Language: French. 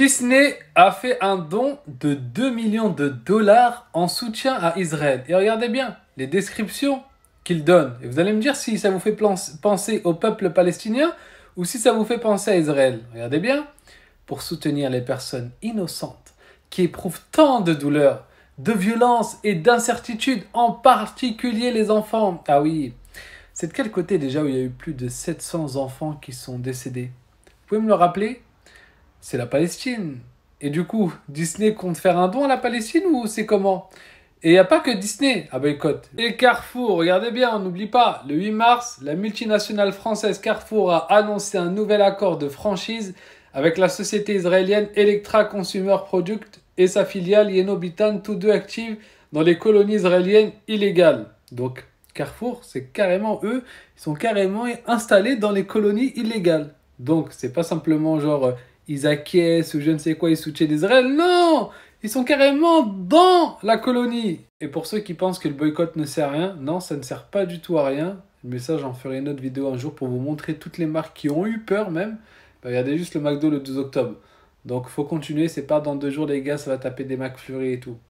Disney a fait un don de 2 millions de dollars en soutien à Israël. Et regardez bien les descriptions qu'il donne. Et vous allez me dire si ça vous fait penser au peuple palestinien ou si ça vous fait penser à Israël. Regardez bien. Pour soutenir les personnes innocentes qui éprouvent tant de douleur, de violence et d'incertitude, en particulier les enfants. Ah oui, c'est de quel côté déjà où il y a eu plus de 700 enfants qui sont décédés Vous pouvez me le rappeler c'est la Palestine. Et du coup, Disney compte faire un don à la Palestine ou c'est comment Et il n'y a pas que Disney à ah boycott. Bah et Carrefour, regardez bien, on n'oublie pas, le 8 mars, la multinationale française Carrefour a annoncé un nouvel accord de franchise avec la société israélienne Electra Consumer Product et sa filiale Yenobitan, tous deux actives dans les colonies israéliennes illégales. Donc Carrefour, c'est carrément eux, ils sont carrément installés dans les colonies illégales. Donc c'est pas simplement genre euh, ils acquiescent ou je ne sais quoi, ils soutiennent Israël. Non Ils sont carrément dans la colonie. Et pour ceux qui pensent que le boycott ne sert à rien, non, ça ne sert pas du tout à rien. Mais ça, j'en ferai une autre vidéo un jour pour vous montrer toutes les marques qui ont eu peur même. Bah, regardez juste le McDo le 12 octobre. Donc faut continuer, c'est pas dans deux jours les gars, ça va taper des McFlurry et tout.